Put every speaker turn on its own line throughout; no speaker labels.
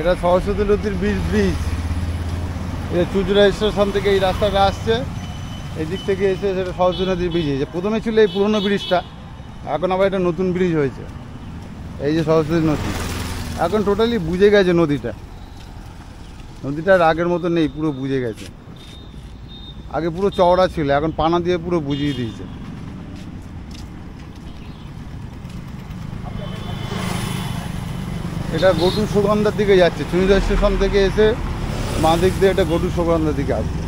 এটা সরস্বতী নদীর বীজ ব্রিজ এটা চুজুরা স্টেশন থেকে এই রাস্তাটা আসছে এদিক থেকে এসে সেটা সরস্বতী নদীর ব্রিজ হয়েছে প্রথমে ছিল এই পুরনো ব্রিজটা এখন আবার এটা নতুন ব্রিজ হয়েছে এই যে সরস্বতী নদী এখন টোটালি বুঝে গেছে নদীটা নদীটার আগের মতো নেই পুরো বুঝে গেছে আগে পুরো চওড়া ছিল এখন পানা দিয়ে পুরো বুঝিয়ে দিয়েছে এটা গটু সুগন্ধার দিকে যাচ্ছে চুনিদা স্টেশন থেকে এসে মা দিক দিয়ে এটা গটু সুগন্ধার দিকে আসবে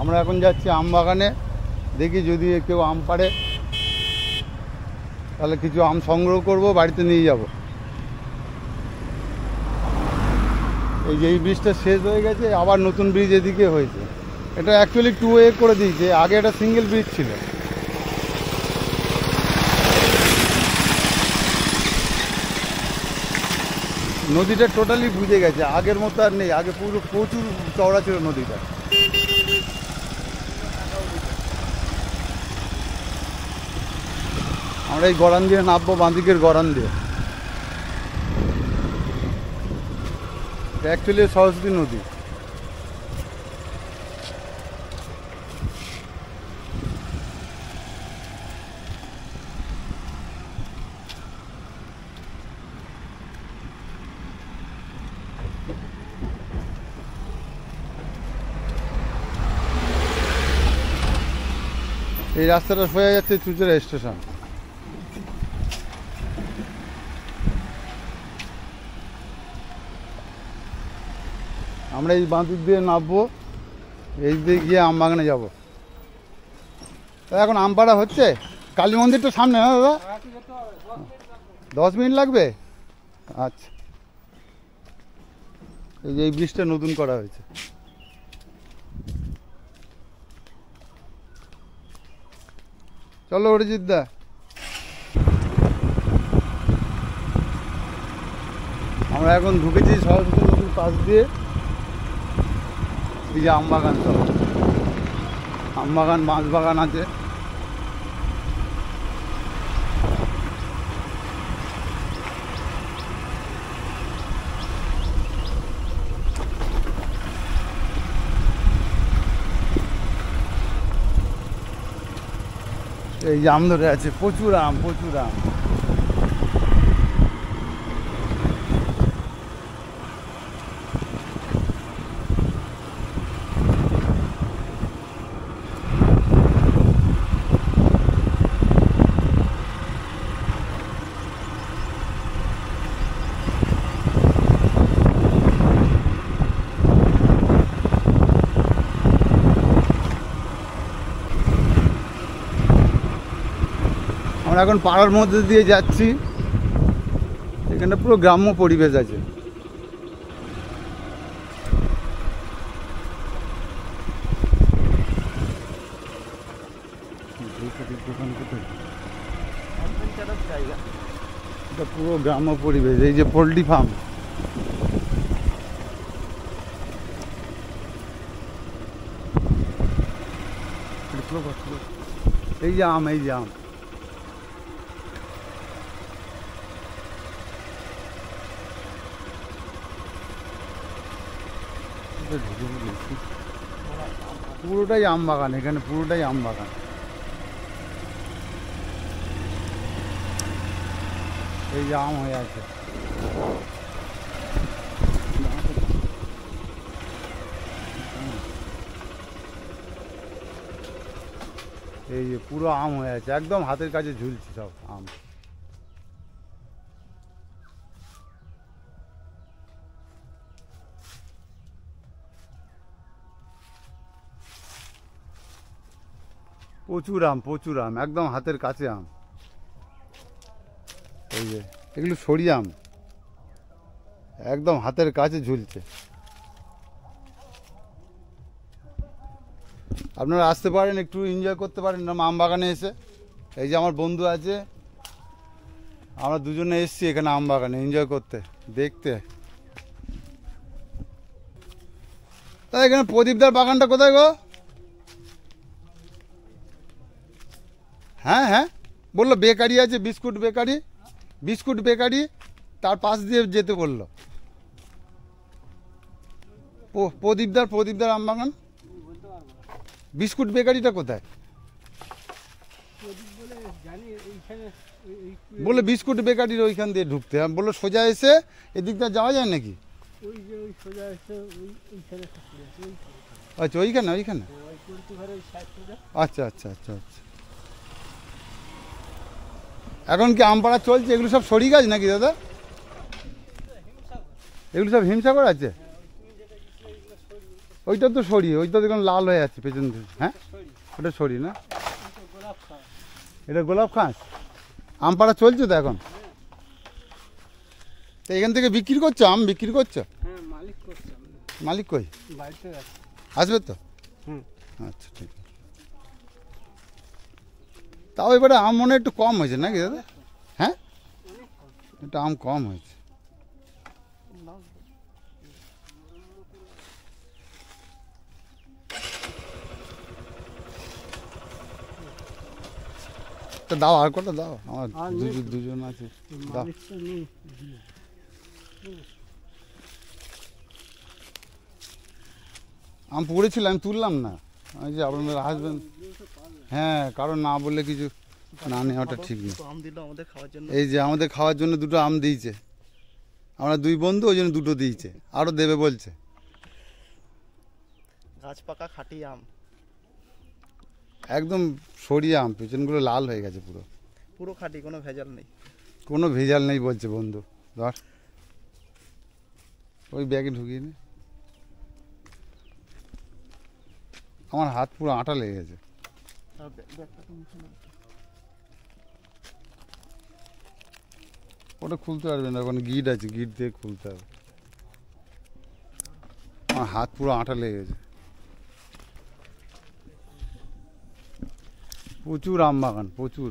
আমরা এখন যাচ্ছি আম বাগানে দেখি যদি কেউ আম পারে তাহলে কিছু আম সংগ্রহ করব বাড়িতে নিয়ে যাব এই যে এই ব্রিজটা শেষ হয়ে গেছে আবার নতুন ব্রিজ এদিকে হয়েছে এটা অ্যাকচুয়ালি টু ওয়ে করে দিয়েছে আগে এটা সিঙ্গেল ব্রিজ ছিল নদীটা টোটালি বুঝে গেছে আগের মতো আর নেই আগে পুরো প্রচুর চওড়া ছিল নদীটা আমরা এই গড়ান দিয়ে নামবো বাঁদিকের গড়ান দিয়ে অ্যাকচুয়ালি সরস্বতী নদী এই রাস্তাটা সোজা যাচ্ছে চুচেরা স্টেশন আমরা এই বাঁধির দিয়ে নামবো এই দিয়ে গিয়ে আমবাগানে যাব এখন আমপাড়া হচ্ছে কালী মন্দিরটা সামনে হ্যাঁ দাদা দশ মিনিট লাগবে আচ্ছা এই যে এই ব্রিজটা নতুন করা হয়েছে চলো অরিজিৎ দা আমরা এখন ঢুকেছি সরস্বতী নদীর পাশ দিয়ে এই যে আমবাগান সব আমবাগান মাছ বাগান আছে এই আমধরে আছে প্রচুর আম প্রচুর আম আমরা এখন পাড়ার মধ্যে দিয়ে যাচ্ছি এখানে পুরো গ্রাম্য পরিবেশ আছে এটা পুরো গ্রাম্য পরিবেশ এই যে পোলট্রি ফার্ম এই যে আম এই যে আম পুরোটাই আম বাগান এখানে পুরোটাই আম বাগান এই যে আম হয়ে আছে এই যে পুরো আম হয়ে আছে একদম হাতের কাছে ঝুলছে সব আম প্রচুর আম প্রচুর আম একদম হাতের কাছে আম এই যে এগুলো সরিয়ে আম একদম হাতের কাছে ঝুলছে আপনারা আসতে পারেন একটু এনজয় করতে পারেন আম বাগানে এসে এই যে আমার বন্ধু আছে আমরা দুজনে এসছি এখানে আম বাগানে এনজয় করতে দেখতে তাই এখানে প্রদীপদার বাগানটা কোথায় গো হ্যাঁ হ্যাঁ বললো বেকারি আছে বিস্কুট বেকারি বিস্কুট বেকারি তার পাশ দিয়ে যেতে বললো প্রদীপদার প্রদীপদার আমবাগান বিস্কুট বেকারিটা কোথায় বলে বিস্কুট বেকারির ওইখান দিয়ে ঢুকতে বললো সোজা এসে এদিকটা যাওয়া যায় নাকি
আচ্ছা ওইখানে ওইখানে
আচ্ছা আচ্ছা আচ্ছা আচ্ছা এখন কি আমপাড়া চলছে এগুলো সব সরি গাছ নাকি দাদা এগুলো সব হিমসাগর আছে ওইটা তো সরি ওইটা দেখুন লাল হয়ে আছে পেছন হ্যাঁ ওটা সরি না এটা গোলাপ আম আমপাড়া চলছে তো এখন তো এখান থেকে বিক্রি করছো আম বিক্রি করছো হ্যাঁ, মালিক কই আসবে তো আচ্ছা ঠিক তাও এবারে আম মনে একটু কম হয়েছে নাকি দাদা হ্যাঁ একটু আম কম হয়েছে তো দাও আর কটা দাও আমার দুজন দুজন আছে আম পড়েছিলাম তুললাম না ওই যে আপনার হাজবেন্ড হ্যাঁ কারণ না বললে কিছু না নেওয়াটা ঠিক না এই যে আমাদের খাওয়ার জন্য দুটো আম দিয়েছে আমরা দুই বন্ধু ওই জন্য দুটো দিয়েছে আরও দেবে বলছে
গাছ পাকা খাটি আম
একদম সরিয়ে আম পেছনগুলো লাল হয়ে গেছে পুরো
পুরো খাটি কোনো ভেজাল নেই
কোনো ভেজাল নেই বলছে বন্ধু ধর ওই ব্যাগে ঢুকিয়ে নে আমার হাত পুরো আটা লেগে গেছে ওটা খুলতে পারবে না ওখানে গিট আছে গিট দিয়ে খুলতে হবে আমার হাত পুরো আটা লেগে গেছে প্রচুর আম বাগান প্রচুর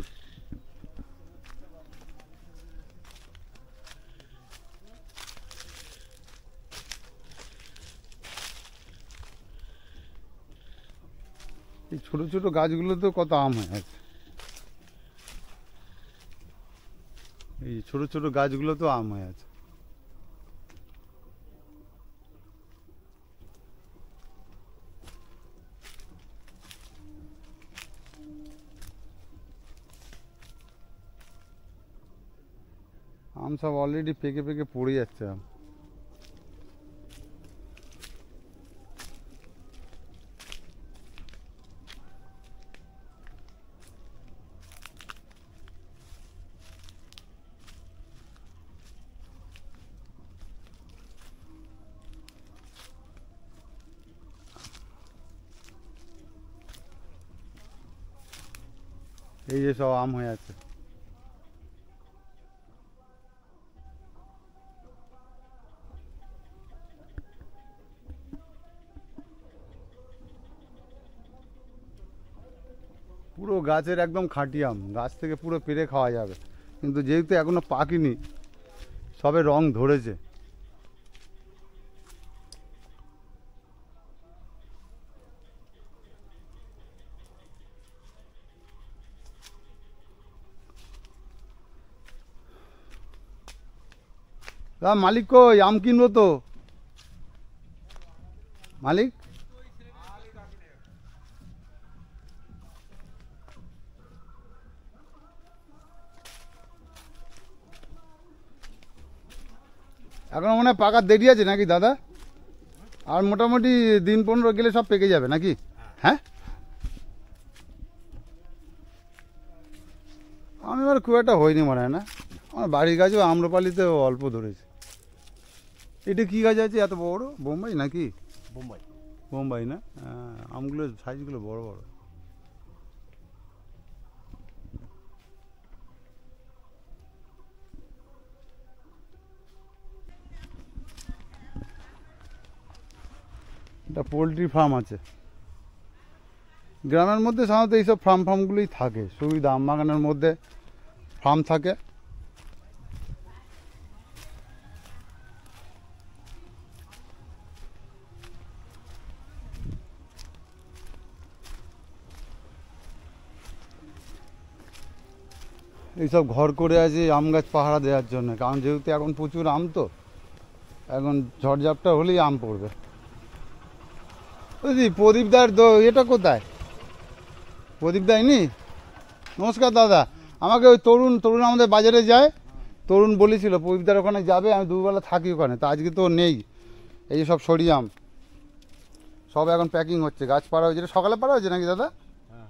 ছোট ছোট গাছগুলোতে কত আম হয়ে আছে এই ছোট ছোট গাছগুলো তো আম হয়ে আছে আম সব অলরেডি পেকে পেকে পড়ে যাচ্ছে আম সব আম হয়ে আছে পুরো গাছের একদম খাঁটি আম গাছ থেকে পুরো পেরে খাওয়া যাবে কিন্তু যেহেতু এখনো পাকিনি সবে রং ধরেছে মালিক কই আম কিনবো তো মালিক এখন মনে পাকা দেরি আছে নাকি দাদা আর মোটামুটি দিন পনেরো গেলে সব পেকে যাবে নাকি হ্যাঁ আমি এবার খুব একটা হয়নি মনে হয় না আমার বাড়ির গাছেও আম্রপালিতে অল্প ধরেছে এটা কী গাছ আছে এত বড় বোম্বাই নাকি বোম্বাই বোম্বাই না হ্যাঁ, আমগুলো সাইজগুলো বড় বড় এটা পোলট্রি ফার্ম আছে গ্রামের মধ্যে সাধারণত এইসব ফার্ম ফার্মগুলোই থাকে সুবিধা আম বাগানের মধ্যে ফার্ম থাকে এইসব ঘর করে আছে আম গাছ পাহারা দেওয়ার জন্য কারণ যেহেতু এখন প্রচুর আম তো এখন ঝড়ঝাপটা হলেই আম পড়বে বুঝলি প্রদীপদার এটা কোথায় প্রদীপদাই নি নমস্কার দাদা আমাকে ওই তরুণ তরুণ আমাদের বাজারে যায় তরুণ বলেছিল প্রদীপদার ওখানে যাবে আমি দুবেলা থাকি ওখানে তা আজকে তো নেই এই সব সরিয়াম সব এখন প্যাকিং হচ্ছে গাছ পাড়া হয়েছে সকালে পাড়া হয়েছে নাকি দাদা হ্যাঁ।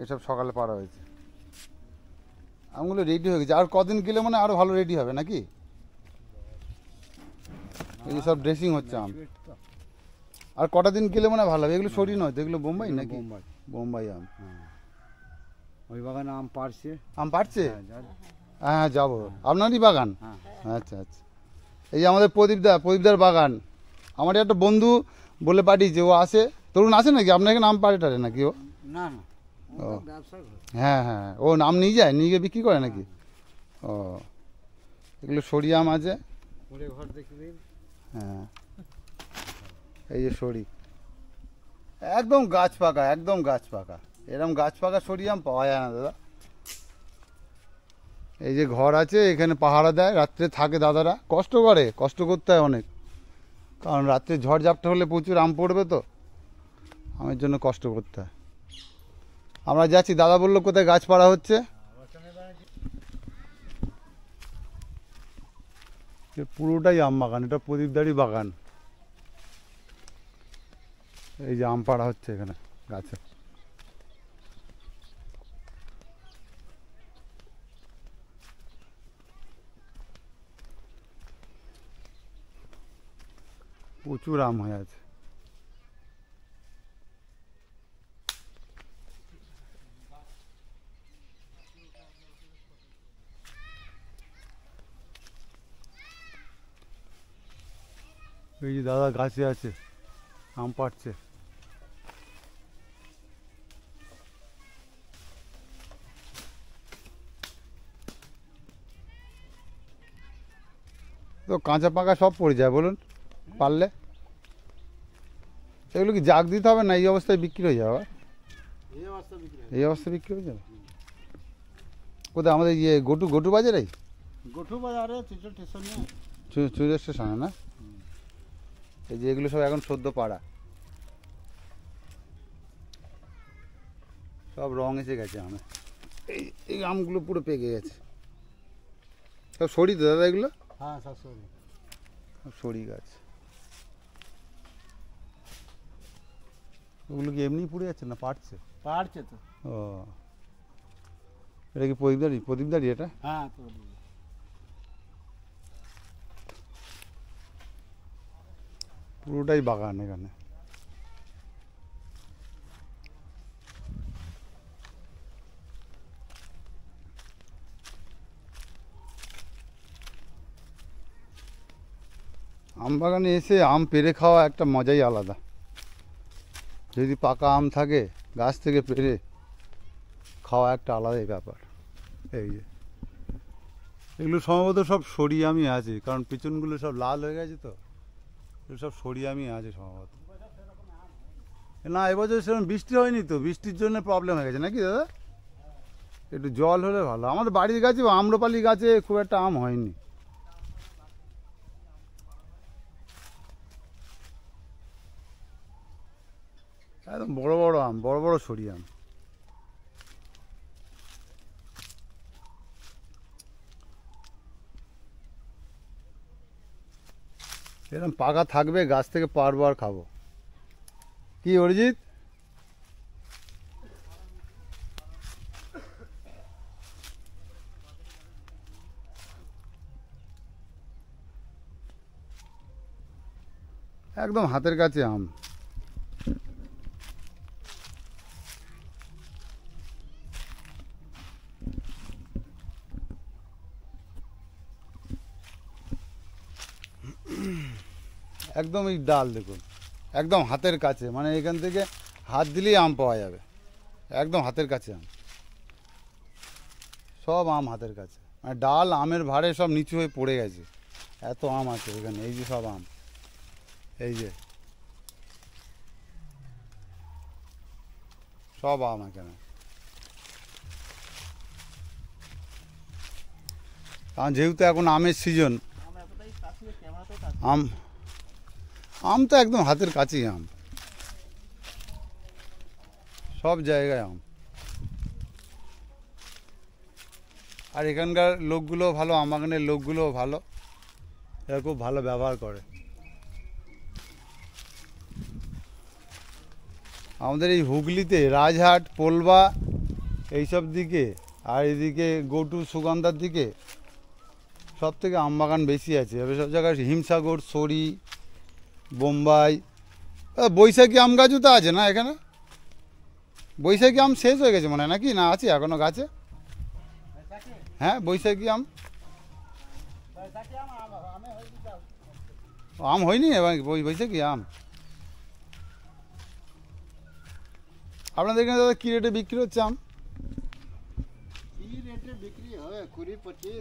এইসব সকালে পাড়া হয়েছে আমগুলো রেডি হয়ে গেছে আর কদিন গেলে মানে আরও ভালো রেডি হবে নাকি এই সব ড্রেসিং হচ্ছে আম আর কটা দিন গেলে মানে ভালো হবে এগুলো সরি নয় তো এগুলো বোম্বাই নাকি বোম্বাই আম
হ্যাঁ। ওই বাগানে আম পারছে আম পারছে হ্যাঁ, হ্যাঁ,
হ্যাঁ যাবো আপনারই বাগান আচ্ছা আচ্ছা এই আমাদের প্রদীপদা প্রদীপদার বাগান আমার একটা বন্ধু বলে পাঠিয়েছে ও আসে তরুণ আছে নাকি আপনার এখানে আম পারে টারে নাকি ও না না ও ব্যবসা হ্যাঁ, হ্যাঁ হ্যাঁ ও নাম নিয়ে যায় নিয়ে গিয়ে বিক্রি করে নাকি হ্যাঁ, হ্যাঁ। ও এগুলো সরি আম আছে হ্যাঁ এই যে সরি একদম গাছ পাকা একদম গাছ পাকা এরম গাছ পাকা সরি আম পাওয়া যায় না দাদা এই যে ঘর আছে এখানে পাহারা দেয় রাত্রে থাকে দাদারা কষ্ট করে কষ্ট করতে হয় অনেক কারণ রাত্রে ঝড় ঝাপটা হলে প্রচুর আম পড়বে তো আমার জন্য কষ্ট করতে হয় আমরা যাচ্ছি দাদা বললো কোথায় গাছ পাড়া হচ্ছে পুরোটাই আম বাগান এটা প্রদীপদারি বাগান এই যে আম পাড়া হচ্ছে এখানে গাছে প্রচুর আম হয়ে আছে এই যে দাদা গাছে আছে আম পাড়ছে তো কাঁচা পাকা সব পড়ে যায় বলুন পারলে এগুলো কি জাগ দিতে হবে না এই অবস্থায় বিক্রি হয়ে যাবে এই অবস্থায় বিক্রি হয়ে যাবে কোথায় আমাদের ইয়ে গটু গটু বাজারে গটু বাজারে চুচুড় স্টেশনে না এই যে এগুলো সব এখন সদ্য পাড়া সব রং এসে গেছে আমে এই এই আমগুলো পুরো পেকে গেছে সব সরি তো দাদা এগুলো হ্যাঁ সব সরি সব সরি গাছ ওগুলো কি এমনি পুড়ে যাচ্ছে না পাড়ছে পাড়ছে তো ও এটা কি প্রদীপদারি প্রদীপদারি এটা
হ্যাঁ প্রদীপ
পুরোটাই বাগান এখানে আম বাগানে এসে আম পেরে খাওয়া একটা মজাই আলাদা যদি পাকা আম থাকে গাছ থেকে পেরে খাওয়া একটা আলাদাই ব্যাপার এই যে এগুলো সম্ভবত সব সরিয়ে আমি আছি কারণ পিছনগুলো সব লাল হয়ে গেছে তো সব সরিয়ামি আছে সম্ভবত না এবছর সেরকম বৃষ্টি হয়নি তো বৃষ্টির জন্য প্রবলেম হয়ে গেছে নাকি দাদা একটু জল হলে ভালো আমাদের বাড়ির গাছে আম্রপালি গাছে খুব একটা আম হয়নি একদম বড় বড় আম বড় বড় সরিয়ে আম এরকম পাকা থাকবে গাছ থেকে পারবার খাবো কি অরিজিৎ একদম হাতের কাছে আম একদম এই ডাল দেখুন একদম হাতের কাছে মানে এখান থেকে হাত দিলেই আম পাওয়া যাবে একদম হাতের কাছে আম সব আম হাতের কাছে মানে ডাল আমের ভাড়ে সব নিচু হয়ে পড়ে গেছে এত আম আছে এখানে এই যে সব আম এই যে সব আম এখানে কারণ যেহেতু এখন আমের সিজন আম আম তো একদম হাতের কাছেই আম সব জায়গায় আম আর এখানকার লোকগুলো ভালো আমাগানের লোকগুলো ভালো এরা খুব ভালো ব্যবহার করে আমাদের এই হুগলিতে রাজহাট পোলবা এইসব দিকে আর এদিকে গোটু সুগন্ধার দিকে সব থেকে আমবাগান বেশি আছে এবার সব জায়গায় হিমসাগর সরি বোম্বাই বৈশাখী আম গাছও তো আছে না এখানে বৈশাখী আম শেষ হয়ে গেছে মনে হয় নাকি না আছে এখনও গাছে হ্যাঁ বৈশাখী আম আম হয়নি বৈশাখী আম আপনাদের এখানে দাদা কী রেটে বিক্রি হচ্ছে আম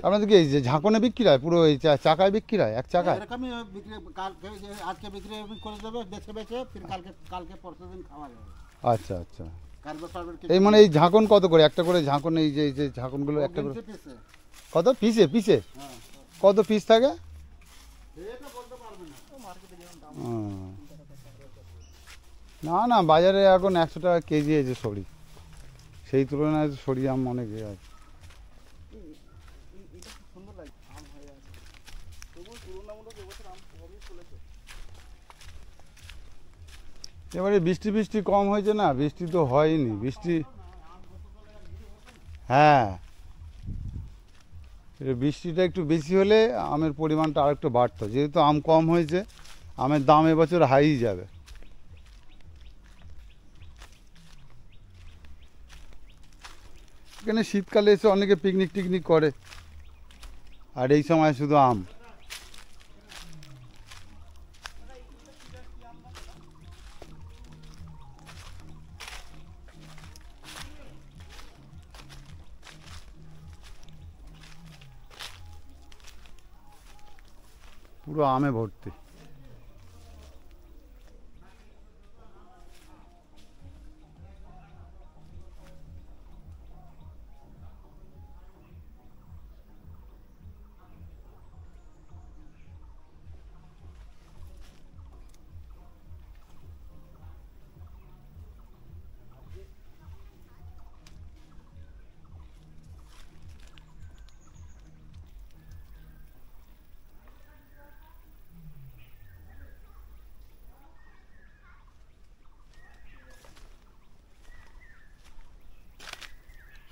আপনাদের কি এই যে ঝাঁকনে বিক্রি হয় পুরো এই চাকায় বিক্রি হয় এক হ্যাঁ, চাকায়
এরকমই বিক্রি আজকে বিক্রি করে দেবে বেছে বেছে ফির কালকে কালকে পরশু দিন খাওয়া যাবে আচ্ছা আচ্ছা এই মানে এই ঝাঁকন
কত করে একটা করে ঝাঁকন এই যে এই যে ঝাঁকনগুলো একটা করে কত পিসে পিসে হ্যাঁ। কত পিস থাকে না না বাজারে এখন একশো টাকা কেজি আছে সরি সেই তুলনায় সরি আম অনেক আছে এবারে বৃষ্টি বৃষ্টি কম হয়েছে না বৃষ্টি তো হয়নি বৃষ্টি হ্যাঁ বৃষ্টিটা একটু বেশি হলে আমের পরিমাণটা আর একটু বাড়তো যেহেতু আম কম হয়েছে আমের দাম এবছর হাই যাবে এখানে শীতকালে এসে অনেকে পিকনিক টিকনিক করে আর এই সময় শুধু আম पूर्व आमे भोटते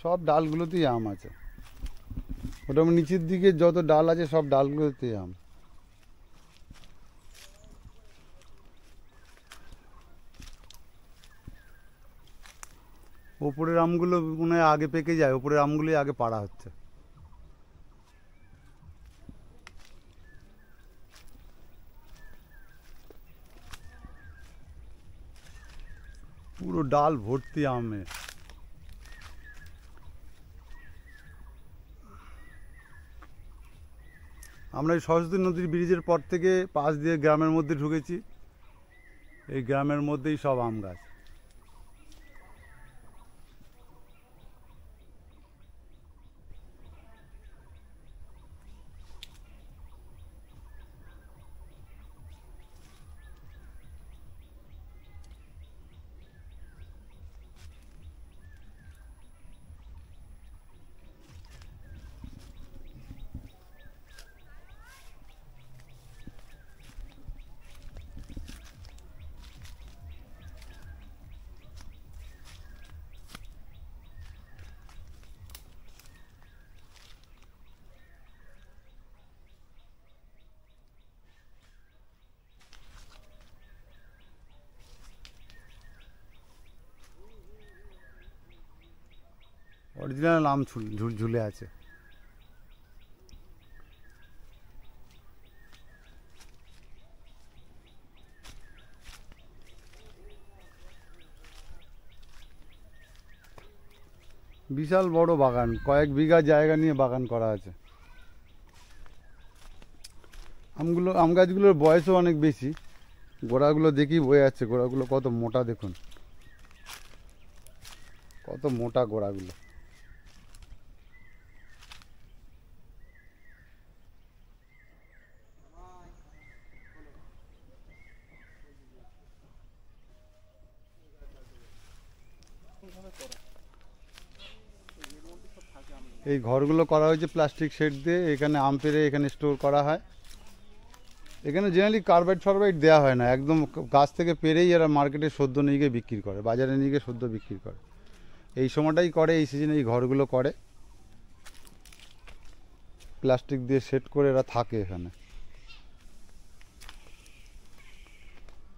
সব ডালগুলোতেই আম আছে ওটা নিচের দিকে যত ডাল আছে সব ডালগুলোতেই আম ওপরের আমগুলো মনে হয় আগে পেকে যায় ওপরের আমগুলোই আগে পাড়া হচ্ছে পুরো ডাল ভর্তি আমে আমরা এই সরস্বতী নদীর ব্রিজের পর থেকে পাশ দিয়ে গ্রামের মধ্যে ঢুকেছি এই গ্রামের মধ্যেই সব আম গাছ অরিজিনাল আম ঝুলে আছে বিশাল বড় বাগান কয়েক বিঘা জায়গা নিয়ে বাগান করা আছে আমগুলো আম গাছগুলোর বয়সও অনেক বেশি গোড়াগুলো দেখি বয়ে যাচ্ছে গোড়াগুলো কত মোটা দেখুন কত মোটা গোড়াগুলো এই ঘরগুলো করা হয়েছে প্লাস্টিক শেড দিয়ে এখানে আম পেরে এখানে স্টোর করা হয় এখানে জেনারেলি কার্বাইড ফার্বাইড দেওয়া হয় না একদম গাছ থেকে পেরেই এরা মার্কেটে সদ্য নিয়ে গিয়ে বিক্রি করে বাজারে নিয়ে গিয়ে সদ্য বিক্রি করে এই সময়টাই করে এই সিজনে এই ঘরগুলো করে প্লাস্টিক দিয়ে সেট করে এরা থাকে এখানে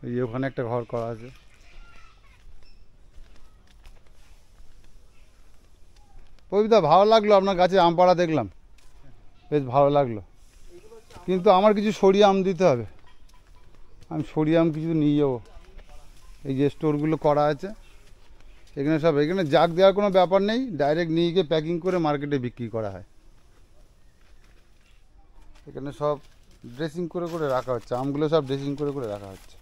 এই ওখানে একটা ঘর করা আছে প্রদীপদা ভালো লাগলো আপনার গাছে আম পাড়া দেখলাম বেশ ভালো লাগলো কিন্তু আমার কিছু সরিয়ে আম দিতে হবে আমি সরিয়ে আম কিছু নিয়ে যাবো এই যে স্টোরগুলো করা আছে এখানে সব এখানে জাগ দেওয়ার কোনো ব্যাপার নেই ডাইরেক্ট নিয়ে গিয়ে প্যাকিং করে মার্কেটে বিক্রি করা হয় এখানে সব ড্রেসিং করে করে রাখা হচ্ছে আমগুলো সব ড্রেসিং করে করে রাখা হচ্ছে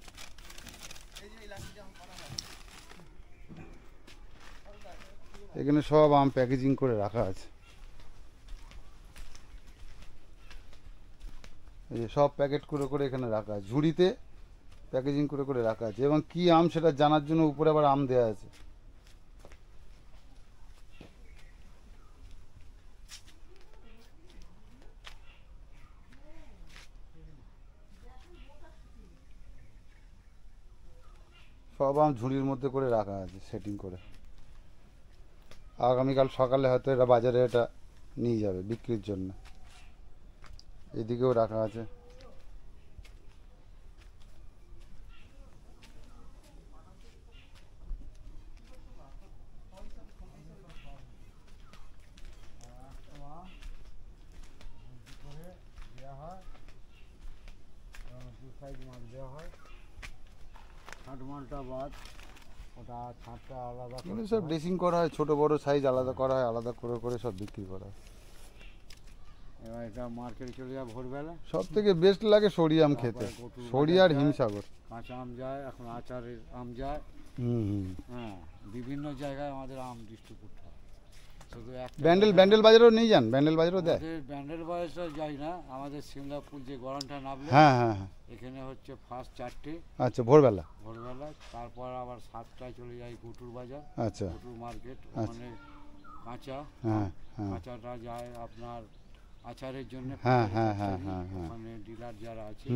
এখানে সব আম প্যাকেজিং করে রাখা আছে এই যে সব প্যাকেট করে করে এখানে রাখা আছে ঝুড়িতে প্যাকেজিং করে করে রাখা আছে এবং কি আম সেটা জানার জন্য উপরে আবার আম দেওয়া আছে সব আম ঝুড়ির মধ্যে করে রাখা আছে সেটিং করে আগামীকাল সকালে হয়তো এটা বাজারে এটা নিয়ে যাবে বিক্রির জন্য এদিকেও রাখা আছে
ছাঁটটা আলাদা সব
ড্রেসিং করা হয় ছোট বড় সাইজ আলাদা করা হয় আলাদা করে করে সব বিক্রি করা হয়
এবার এটা মার্কেটে চলে যায় ভোরবেলা সব থেকে
বেস্ট লাগে সরি আম খেতে সরি আর হিমসাগর
কাঁচা আম যায় এখন আচারের আম যায় হুম হুম হ্যাঁ বিভিন্ন জায়গায় আমাদের আম ডিস্ট্রিবিউট ব্যান্ডেল ব্যান্ডেল
বাজারও নিয়ে যান ব্যান্ডেল বাজারও দেয়
ব্যান্ডেল বাজারটা যাই না আমাদের সিমলাপুর যে গরমটা নামলে হ্যাঁ, হ্যাঁ হ্যাঁ এখানে হচ্ছে ফার্স্ট চারটে আচ্ছা ভোরবেলা ভোরবেলা তারপর আবার সাতটায় চলে যাই কুটুর বাজার আচ্ছা গুটুর মার্কেট আচ্ছা। ওখানে কাঁচা হ্যাঁ, হ্যাঁ কাঁচাটা যায় আপনার আচারের জন্য হ্যাঁ, ওখানে ডিলার যারা আছে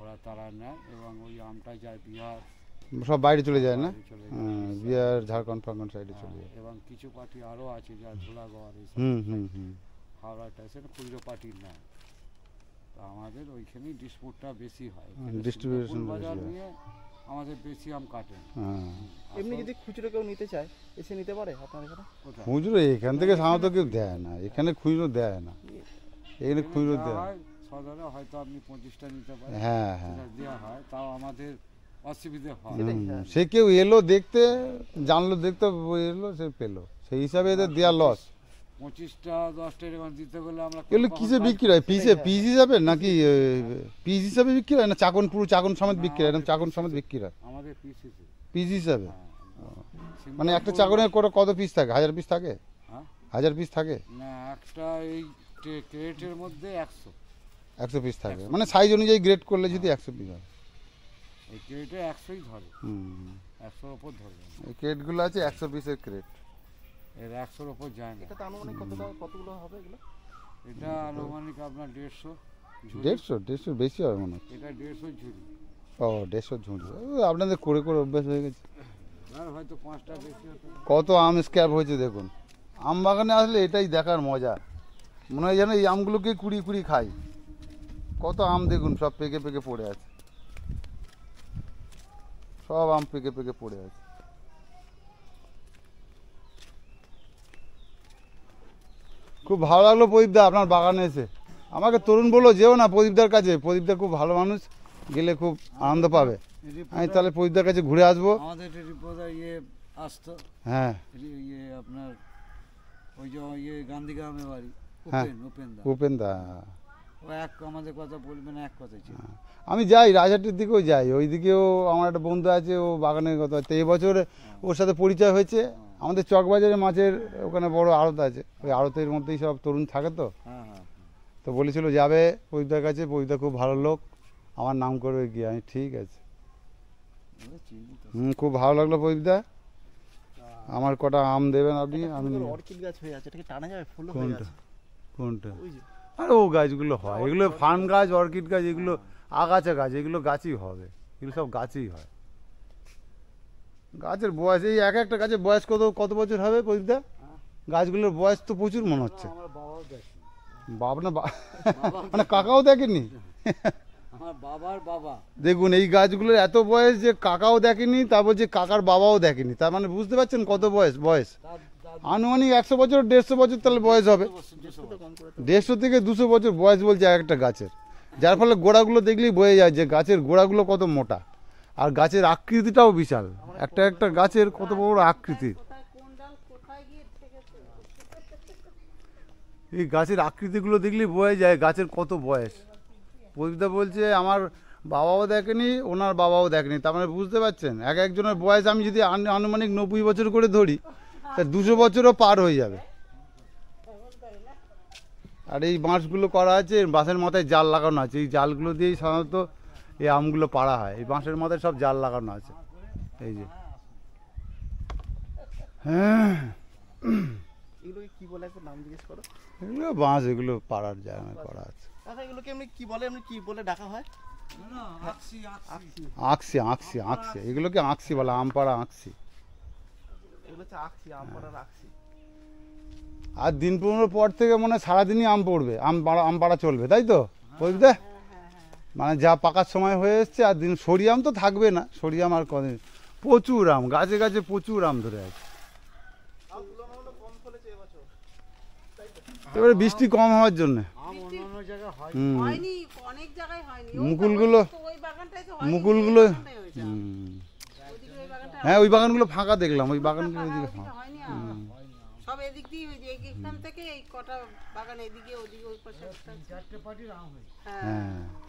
ওরা তারা নেয় এবং ওই আমটা যায় বিহার
সব বাইরে চলে যায় না বিহার ঝাড়খণ্ড ফাঙ্কন হ্যাঁ, সাইডে চলে যায়
এবং কিছু পার্টি আরও আছে যা ধুলাগড় হুম হুম হুম হাওড়া স্টেশন খুচরো পার্টি না আমাদের ওইখানেই ডিসপুটটা বেশি হয় ডিস্ট্রিবিউশন বাজার নিয়ে আমাদের বেশি আম কাটে হ্যাঁ। এমনি যদি খুচরো কেউ নিতে চায় এসে নিতে পারে আপনার এখানে খুচরো
এখান থেকে সাধারণত কেউ দেয় না এখানে খুচরো দেয় না এখানে খুচরো দেয়
সাধারণত হয়তো আপনি পঁচিশটা নিতে পারেন হ্যাঁ হ্যাঁ দেওয়া হয় তাও আমাদের
সে কেউ এলো দেখতে জানলো দেখতে এলো সে পেলো সেই হিসাবে এদের দেওয়া লস
পঁচিশটা বিক্রি হয় পিসে
হিসাবে নাকি হিসাবে বিক্রি হয় না চাকন পুরো চাকন বিক্রি হয় চাকন বিক্রি হয় হিসাবে
হ্যাঁ, মানে একটা চাকনের
করে কত পিস থাকে হাজার পিস থাকে হ্যাঁ? হাজার পিস থাকে
একটা এই
একশো পিস থাকে মানে সাইজ অনুযায়ী গ্রেড করলে যদি একশো পিস হয়
এই একশোই ধরে একশোর ওপর
এই ক্রেটগুলো আছে একশো ক্রেট
এর একশোর ওপর কতগুলো হবে এগুলো এটা আপনার দেড়শো দেড়শো
দেড়শো বেশি হবে এটা দেড়শো ও দেড়শো আপনাদের করে করে অভ্যাস হয়ে গেছে
পাঁচটা বেশি
কত আম স্ক্যাপ হয়েছে দেখুন আম বাগানে আসলে এটাই দেখার মজা মনে হয় যেন এই আমগুলোকে কুড়ি কুড়ি খাই কত আম দেখুন সব পেকে পেকে পড়ে আছে সব আম পেকে পেকে পড়ে আছে খুব ভালো লাগলো প্রদীপদা আপনার বাগানে এসে আমাকে তরুণ বললো যেও না প্রদীপদার কাছে প্রদীপদা খুব ভালো মানুষ গেলে খুব আনন্দ পাবে
আমি তাহলে প্রদীপদার কাছে ঘুরে আসবো ইয়ে হ্যাঁ ইয়ে, ইয়ে বাড়ি হ্যাঁ। হ্যাঁ।
আমি যাই রাজহাটের দিকেও যাই ওই দিকেও আমার একটা বন্ধু আছে ও বাগানের কথা তো এবছর ওর সাথে পরিচয় হয়েছে হ্যাঁ। আমাদের চকবাজারের মাছের ওখানে বড় আড়ত আছে ওই আড়তের মধ্যেই সব তরুণ থাকে তো হ্যাঁ, তো বলেছিল যাবে বৈদার কাছে পবিতা খুব ভালো লোক আমার নাম করবে গিয়ে আমি ঠিক আছে হুম খুব ভালো লাগলো পবিতা আমার কটা আম দেবেন আপনি আমি অর্কিড গাছ হয়ে আছে এটাকে টানা যাবে ফুল কোনটা কোনটা আর ও গাছগুলো হয় এগুলো ফার্ম গাছ অর্কিড গাছ এগুলো আগাছা গাছ এগুলো গাছই হবে এগুলো সব গাছই হয় গাছের বয়স এই এক একটা গাছের বয়স কত কত বছর হবে প্রদীপদা হ্যাঁ। গাছগুলোর বয়স তো প্রচুর মনে হচ্ছে বাবা মানে কাকাও দেখেনি
বাবার বাবা
দেখুন এই গাছগুলোর এত বয়স যে কাকাও দেখেনি তারপর যে কাকার বাবাও দেখেনি তার মানে বুঝতে পারছেন কত বয়স বয়স আনুমানিক একশো বছর দেড়শো বছর তাহলে বয়স হবে দেড়শো থেকে দুশো বছর বয়স বলছে এক একটা গাছের যার ফলে গোড়াগুলো দেখলেই বয়ে যায় যে গাছের গোড়াগুলো কত মোটা আর গাছের আকৃতিটাও বিশাল একটা একটা গাছের কত বড় আকৃতি এই গাছের আকৃতিগুলো দেখলেই বয়ে যায় গাছের কত বয়স প্রদীপদা বলছে আমার বাবাও দেখেনি ওনার বাবাও দেখেনি তার মানে বুঝতে পারছেন এক একজনের বয়স আমি যদি আনুমানিক নব্বই বছর করে ধরি তা দুশো বছরও পার হয়ে যাবে আর এই বাঁশগুলো করা আছে বাঁশের মাথায় জাল লাগানো আছে এই জালগুলো দিয়েই সাধারণত এই আমগুলো পাড়া হয় এই বাঁশের মাথায় সব জাল লাগানো আছে এই যে হ্যাঁ বাঁশ এগুলো পাড়ার আচ্ছা, হয় এগুলোকে আম পাড়া
হ্যাঁ।
আর দিন পনেরো পর থেকে মনে হয় সারাদিনই আম পড়বে আম পাড়া আম পাড়া চলবে তাই তো হ্যাঁ, বুঝলে হ্যাঁ, মানে যা পাকার সময় হয়ে এসছে আর দিন সরিয়াম তো থাকবে না সরিয়াম আর কদিন প্রচুর আম গাছে গাছে প্রচুর আম ধরে আছে
এবারে বৃষ্টি কম হওয়ার জন্য মুকুলগুলো মুকুলগুলো হ্যাঁ ওই
বাগানগুলো ফাঁকা দেখলাম ওই বাগানগুলো ওইদিকে ফাঁকা
সব এদিক এই কটা বাগান এদিকে ওই হ্যাঁ, হ্যাঁ।